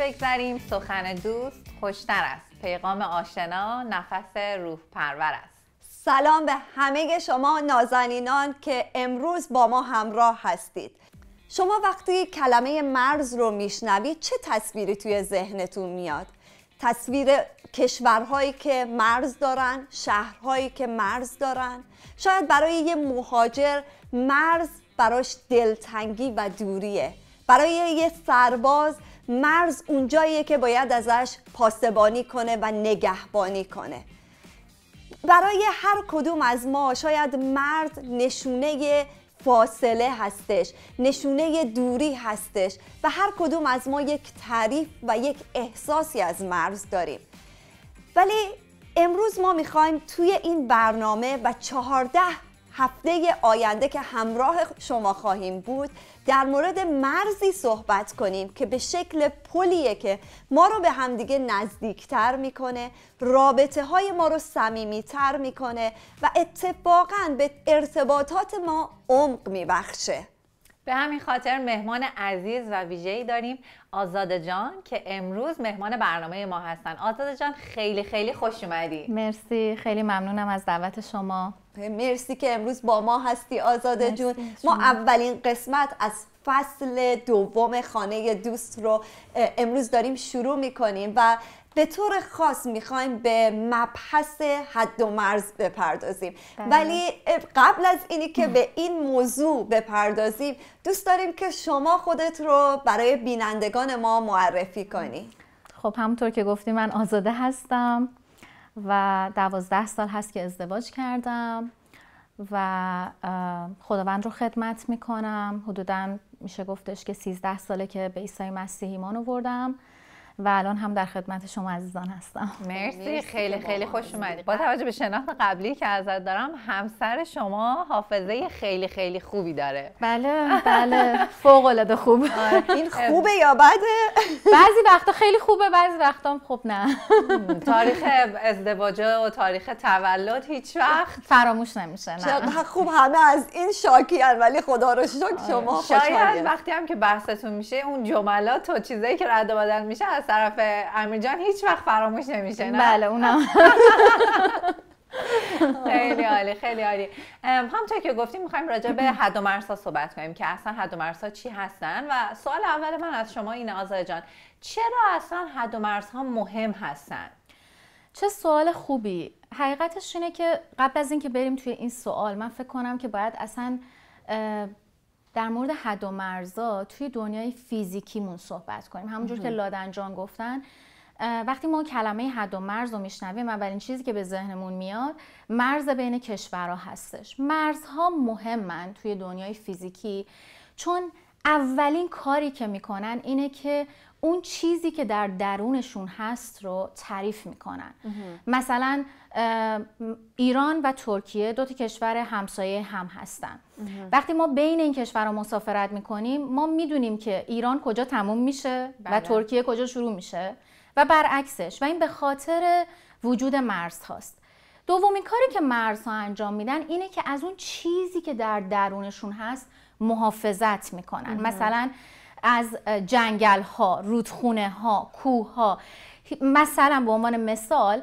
بگذریم سخن دوست خوشتر است پیغام آشنا نفس روح پرور است سلام به همه شما نازنینان که امروز با ما همراه هستید شما وقتی کلمه مرز رو میشنوید چه تصویری توی ذهنتون میاد؟ تصویر کشورهایی که مرز دارن شهرهایی که مرز دارن شاید برای یه مهاجر مرز براش دلتنگی و دوریه برای یه سرباز مرز اونجاییه که باید ازش پاسبانی کنه و نگهبانی کنه برای هر کدوم از ما شاید مرز نشونه فاصله هستش نشونه دوری هستش و هر کدوم از ما یک تعریف و یک احساسی از مرز داریم ولی امروز ما میخوایم توی این برنامه و چهارده هفته آینده که همراه شما خواهیم بود در مورد مرزی صحبت کنیم که به شکل پلیه که ما رو به همدیگه نزدیکتر میکنه رابطه های ما رو صمیمیتر میکنه و اتفاقا به ارتباطات ما عمق میبخشه به همین خاطر مهمان عزیز و ای داریم آزاده جان که امروز مهمان برنامه ما هستن آزاده جان خیلی خیلی خوش اومدی مرسی خیلی ممنونم از دعوت شما مرسی که امروز با ما هستی آزاده جون ما اولین قسمت از فصل دوم خانه دوست رو امروز داریم شروع میکنیم و به طور خاص میخوایم به مبحث حد و مرز بپردازیم بله. ولی قبل از اینی که به این موضوع بپردازیم دوست داریم که شما خودت رو برای بینندگان ما معرفی کنی خب همونطور که گفتی من آزاده هستم و دوازده سال هست که ازدواج کردم و خداوند رو خدمت میکنم حدودا میشه گفتش که سیزده ساله که به ایسای مسیح ایمان آوردم و الان هم در خدمت شما عزیزان هستم مرسی, خیلی خیلی خوش اومدید با توجه به شناخت قبلی که ازت دارم همسر شما حافظه خیلی خیلی خوبی داره بله بله فوق العاده خوب این خوبه یا بده بعضی وقتا خیلی خوبه بعضی وقتا خوب نه تاریخ ازدواج و تاریخ تولد هیچ وقت فراموش نمیشه نه خوب همه از این شاکی ولی خدا رو شکر شما شاید وقتی هم که بحثتون میشه اون جملات و چیزایی که رد و بدل میشه از طرف امیر جان هیچ وقت فراموش نمیشه نه بله اونم خیلی عالی خیلی عالی همطور که گفتیم میخوایم راجع به حد و مرزها صحبت کنیم که اصلا حد و مرزها چی هستن و سوال اول من از شما اینه آزاد جان چرا اصلا حد و ها مهم هستن چه سوال خوبی حقیقتش اینه که قبل از اینکه بریم توی این سوال من فکر کنم که باید اصلا در مورد حد و مرزا توی دنیای فیزیکیمون صحبت کنیم همونجور که لادنجان گفتن وقتی ما کلمه حد و مرز رو میشنویم اولین چیزی که به ذهنمون میاد مرز بین کشورها هستش مرزها مهمن توی دنیای فیزیکی چون اولین کاری که میکنن اینه که اون چیزی که در درونشون هست رو تعریف میکنن مثلا ایران و ترکیه دو تا کشور همسایه هم هستن وقتی ما بین این کشورها مسافرت میکنیم ما میدونیم که ایران کجا تموم میشه و بله. ترکیه کجا شروع میشه و برعکسش و این به خاطر وجود مرز هاست دومین کاری که مرز ها انجام میدن اینه که از اون چیزی که در درونشون هست محافظت میکنن مثلا از جنگل ها رودخونه ها کوه ها مثلا به عنوان مثال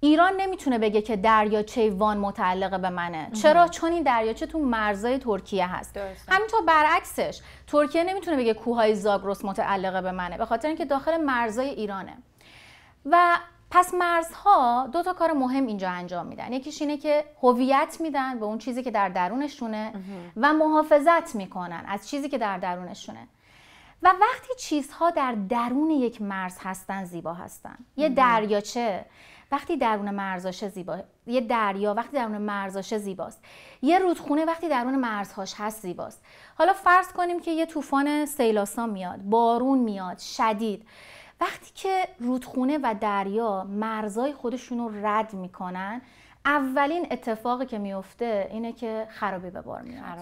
ایران نمیتونه بگه که دریاچه وان متعلق به منه چرا چون این دریاچه تو مرزای ترکیه هست همینطور برعکسش ترکیه نمیتونه بگه کوههای زاگرس متعلق به منه به خاطر اینکه داخل مرزای ایرانه و پس مرزها دو تا کار مهم اینجا انجام میدن یکیش اینه که هویت میدن به اون چیزی که در درونشونه و محافظت میکنن از چیزی که در درونشونه و وقتی چیزها در درون یک مرز هستن زیبا هستن یه دریاچه وقتی درون مرزاشه زیبا یه دریا وقتی درون مرزاشه زیباست یه رودخونه وقتی درون مرزهاش هست زیباست حالا فرض کنیم که یه طوفان سیلاسا میاد بارون میاد شدید وقتی که رودخونه و دریا مرزای خودشون رو رد میکنن اولین اتفاقی که میفته اینه که خرابی به بار میاد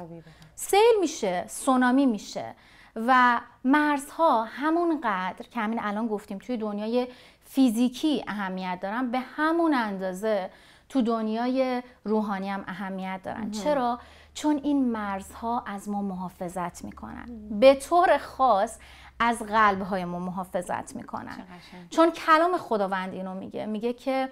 سیل میشه سونامی میشه و مرزها همونقدر که همین الان گفتیم توی دنیای فیزیکی اهمیت دارن به همون اندازه تو دنیای روحانی هم اهمیت دارن چرا چون این مرزها از ما محافظت میکنن به طور خاص از قلب های ما محافظت میکنن چون کلام خداوند اینو میگه میگه که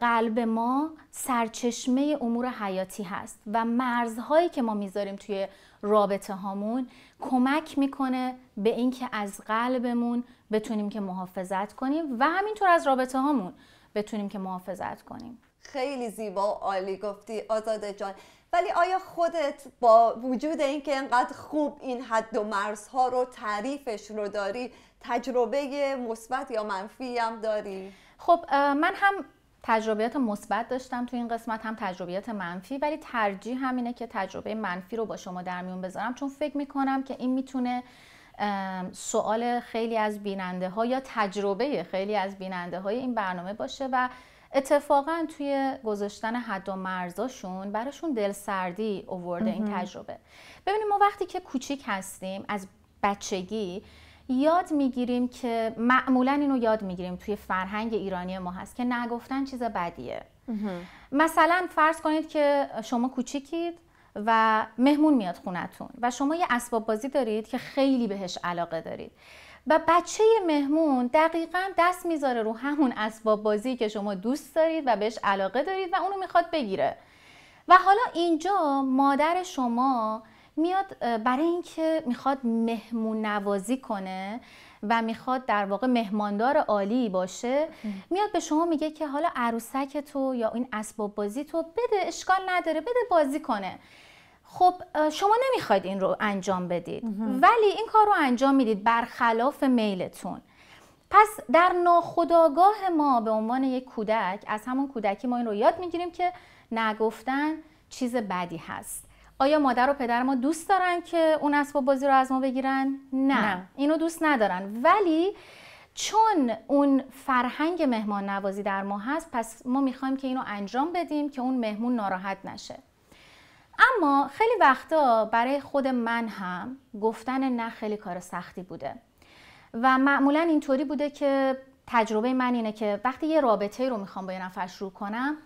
قلب ما سرچشمه امور حیاتی هست و مرزهایی که ما میذاریم توی رابطه هامون کمک میکنه به اینکه از قلبمون بتونیم که محافظت کنیم و همینطور از رابطه هامون بتونیم که محافظت کنیم خیلی زیبا و عالی گفتی آزاده جان ولی آیا خودت با وجود اینکه انقدر خوب این حد و مرزها رو تعریفش رو داری تجربه مثبت یا منفی هم داری خب من هم تجربیات مثبت داشتم تو این قسمت هم تجربیات منفی ولی ترجیح اینه که تجربه منفی رو با شما در میون بذارم چون فکر میکنم که این میتونه سوال خیلی از بیننده ها یا تجربه خیلی از بیننده های این برنامه باشه و اتفاقا توی گذاشتن حد و مرزاشون براشون دلسردی اوورده این تجربه ببینیم ما وقتی که کوچیک هستیم از بچگی یاد میگیریم که معمولا اینو یاد میگیریم توی فرهنگ ایرانی ما هست که نگفتن چیز بدیه مثلا فرض کنید که شما کوچیکید و مهمون میاد خونتون و شما یه اسباب بازی دارید که خیلی بهش علاقه دارید و بچه مهمون دقیقا دست میذاره رو همون اسباب بازی که شما دوست دارید و بهش علاقه دارید و اونو میخواد بگیره و حالا اینجا مادر شما میاد برای اینکه میخواد مهمون نوازی کنه و میخواد در واقع مهماندار عالی باشه میاد به شما میگه که حالا عروسک تو یا این اسباب بازی تو بده اشکال نداره بده بازی کنه خب شما نمیخواید این رو انجام بدید ولی این کار رو انجام میدید برخلاف میلتون پس در ناخودآگاه ما به عنوان یک کودک از همون کودکی ما این رو یاد میگیریم که نگفتن چیز بدی هست آیا مادر و پدر ما دوست دارن که اون اسباب بازی رو از ما بگیرن؟ نه, نه. اینو دوست ندارن ولی چون اون فرهنگ مهمان نوازی در ما هست پس ما میخوایم که اینو انجام بدیم که اون مهمون ناراحت نشه اما خیلی وقتا برای خود من هم گفتن نه خیلی کار سختی بوده و معمولا اینطوری بوده که تجربه من اینه که وقتی یه رابطه رو میخوام با یه نفر شروع کنم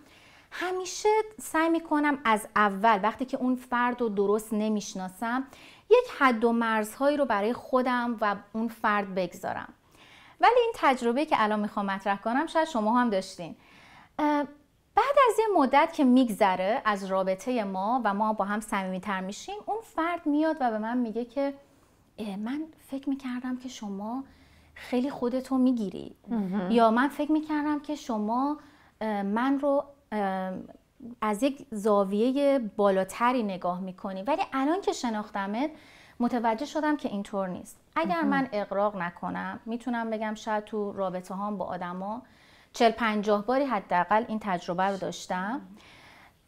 همیشه سعی میکنم از اول وقتی که اون فرد رو درست نمیشناسم یک حد و مرزهایی رو برای خودم و اون فرد بگذارم ولی این تجربه که الان میخوام مطرح کنم شاید شما هم داشتین بعد از یه مدت که میگذره از رابطه ما و ما با هم صمیمیتر میشیم اون فرد میاد و به من میگه که من فکر میکردم که شما خیلی خودتو میگیری یا من فکر میکردم که شما من رو از یک زاویه بالاتری نگاه میکنی ولی الان که شناختمت متوجه شدم که اینطور نیست اگر من اقراق نکنم میتونم بگم شاید تو رابطه هم با آدما چل پنجاه باری حداقل این تجربه رو داشتم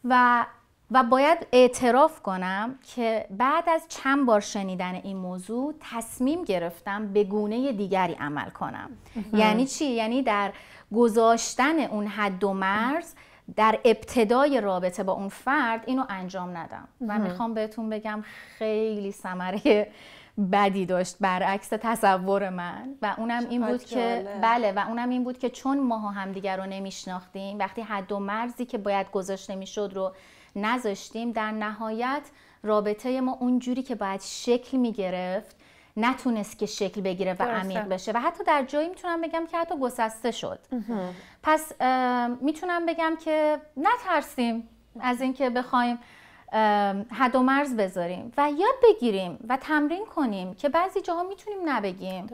و و باید اعتراف کنم که بعد از چند بار شنیدن این موضوع تصمیم گرفتم به گونه دیگری عمل کنم یعنی چی یعنی در گذاشتن اون حد و مرز در ابتدای رابطه با اون فرد اینو انجام ندم و میخوام بهتون بگم خیلی ثمره بدی داشت برعکس تصور من و اونم این بود که بله و اونم این بود که چون ماها همدیگر رو نمیشناختیم وقتی حد و مرزی که باید گذاشته میشد رو نذاشتیم در نهایت رابطه ما اونجوری که باید شکل میگرفت نتونست که شکل بگیره و عمیق بشه و حتی در جایی میتونم بگم که حتی گسسته شد پس میتونم بگم که نترسیم از اینکه بخوایم حد و مرز بذاریم و یاد بگیریم و تمرین کنیم که بعضی جاها میتونیم نبگیم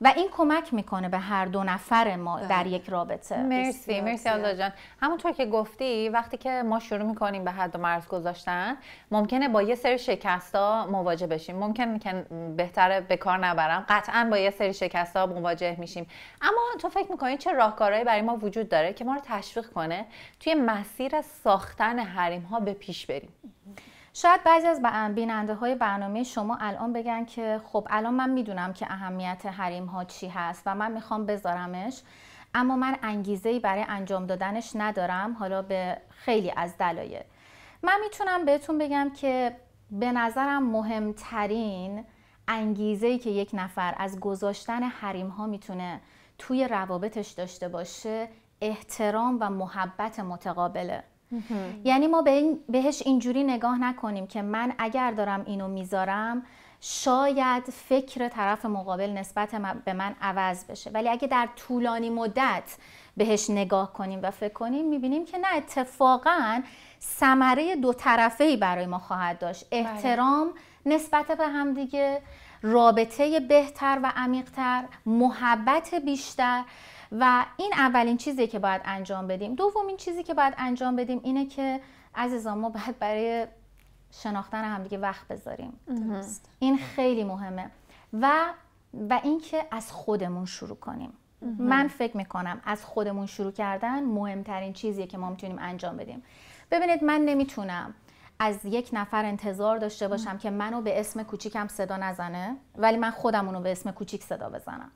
و این کمک میکنه به هر دو نفر ما بله. در یک رابطه مرسی مرسی آزا جان همونطور که گفتی وقتی که ما شروع میکنیم به حد و مرز گذاشتن ممکنه با یه سری شکست مواجه بشیم ممکنه که بهتره به کار نبرم قطعا با یه سری شکست مواجه میشیم اما تو فکر میکنی چه راهکارهایی برای ما وجود داره که ما رو تشویق کنه توی مسیر ساختن حریم ها به پیش بریم شاید بعضی از بیننده های برنامه شما الان بگن که خب الان من میدونم که اهمیت حریم ها چی هست و من میخوام بذارمش اما من انگیزه برای انجام دادنش ندارم حالا به خیلی از دلایل من میتونم بهتون بگم که به نظرم مهمترین انگیزه ای که یک نفر از گذاشتن حریم ها میتونه توی روابطش داشته باشه احترام و محبت متقابله یعنی ما به این بهش اینجوری نگاه نکنیم که من اگر دارم اینو میذارم شاید فکر طرف مقابل نسبت به من عوض بشه ولی اگه در طولانی مدت بهش نگاه کنیم و فکر کنیم میبینیم که نه اتفاقا ثمره دو طرفه ای برای ما خواهد داشت بله. احترام نسبت به همدیگه رابطه بهتر و عمیقتر محبت بیشتر و این اولین چیزی که باید انجام بدیم دومین چیزی که باید انجام بدیم اینه که عزیزان ما باید برای شناختن همدیگه وقت بذاریم این خیلی مهمه و و اینکه از خودمون شروع کنیم من فکر میکنم از خودمون شروع کردن مهمترین چیزیه که ما میتونیم انجام بدیم ببینید من نمیتونم از یک نفر انتظار داشته باشم که منو به اسم کوچیکم صدا نزنه ولی من خودم اونو به اسم کوچیک صدا بزنم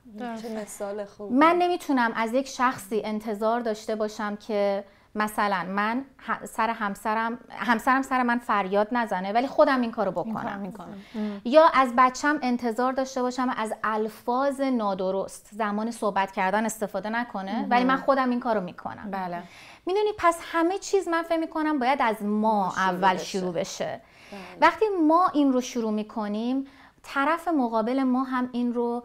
مثال خوب من نمیتونم از یک شخصی انتظار داشته باشم که مثلا من سر همسرم همسرم سر من فریاد نزنه ولی خودم این کارو بکنم یا از بچم انتظار داشته باشم از الفاظ نادرست زمان صحبت کردن استفاده نکنه ولی من خودم این کارو میکنم بله میدونی پس همه چیز من فکر میکنم باید از ما اول شروع بشه بله. وقتی ما این رو شروع میکنیم طرف مقابل ما هم این رو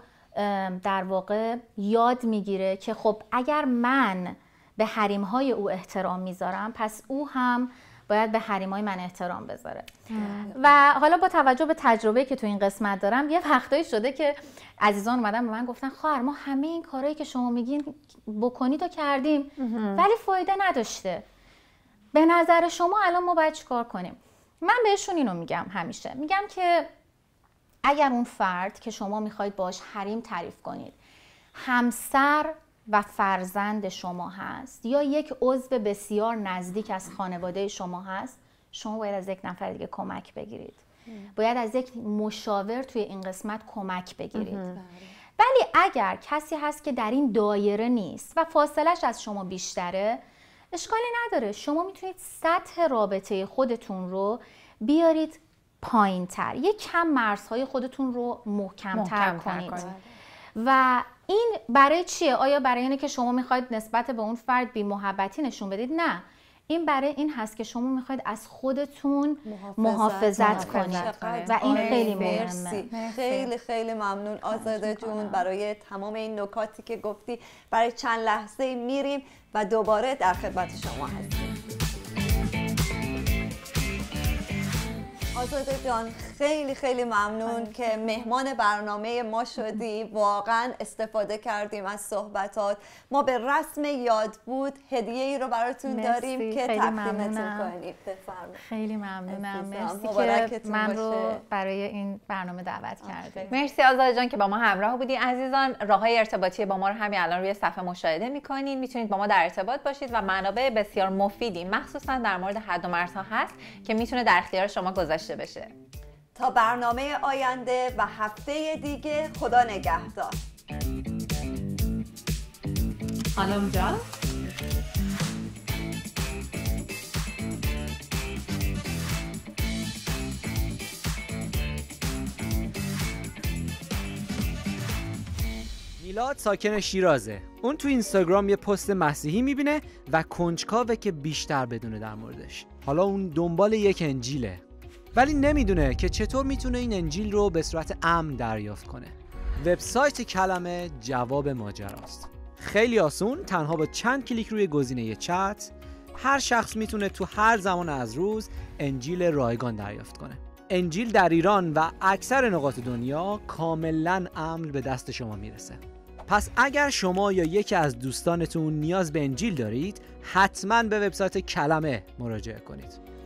در واقع یاد میگیره که خب اگر من به حریم های او احترام میذارم پس او هم باید به حریم های من احترام بذاره و حالا با توجه به تجربه که تو این قسمت دارم یه وقتایی شده که عزیزان اومدن به من گفتن خواهر ما همه این کارهایی که شما میگین بکنید و کردیم ولی فایده نداشته به نظر شما الان ما باید چیکار کنیم من بهشون اینو میگم همیشه میگم که اگر اون فرد که شما میخواید باش حریم تعریف کنید همسر و فرزند شما هست یا یک عضو بسیار نزدیک از خانواده شما هست شما باید از یک نفر دیگه کمک بگیرید باید از یک مشاور توی این قسمت کمک بگیرید ولی اگر کسی هست که در این دایره نیست و فاصلش از شما بیشتره اشکالی نداره شما میتونید سطح رابطه خودتون رو بیارید پایین تر یک کم مرزهای خودتون رو محکمتر محکم تر کنید و این برای چیه؟ آیا برای اینه که شما میخواید نسبت به اون فرد بی نشون بدید؟ نه این برای این هست که شما میخواید از خودتون محافظت, کنید و این خیلی مهمه خیلی خیلی ممنون آزاده جون برای تمام این نکاتی که گفتی برای چند لحظه میریم و دوباره در خدمت شما هستیم آزاده جان خیلی خیلی ممنون که مهمان برنامه ما شدی واقعا استفاده کردیم از صحبتات ما به رسم یاد بود هدیه ای رو براتون داریم که تقدیمتون کنیم خیلی ممنونم مرسی که من رو برای این برنامه دعوت کرده مرسی آزاد جان که با ما همراه بودی عزیزان راه های ارتباطی با ما رو همین الان روی صفحه مشاهده میکنین میتونید با ما در ارتباط باشید و منابع بسیار مفیدی مخصوصا در مورد حد و مرزها هست که میتونه در اختیار شما گذاشته بشه تا برنامه آینده و هفته دیگه خدا نگهدار خانم میلاد ساکن شیرازه اون تو اینستاگرام یه پست مسیحی میبینه و کنجکاوه که بیشتر بدونه در موردش حالا اون دنبال یک انجیله ولی نمیدونه که چطور میتونه این انجیل رو به صورت امن دریافت کنه وبسایت کلمه جواب ماجراست خیلی آسون تنها با چند کلیک روی گزینه چت هر شخص میتونه تو هر زمان از روز انجیل رایگان دریافت کنه انجیل در ایران و اکثر نقاط دنیا کاملا امن به دست شما میرسه پس اگر شما یا یکی از دوستانتون نیاز به انجیل دارید حتما به وبسایت کلمه مراجعه کنید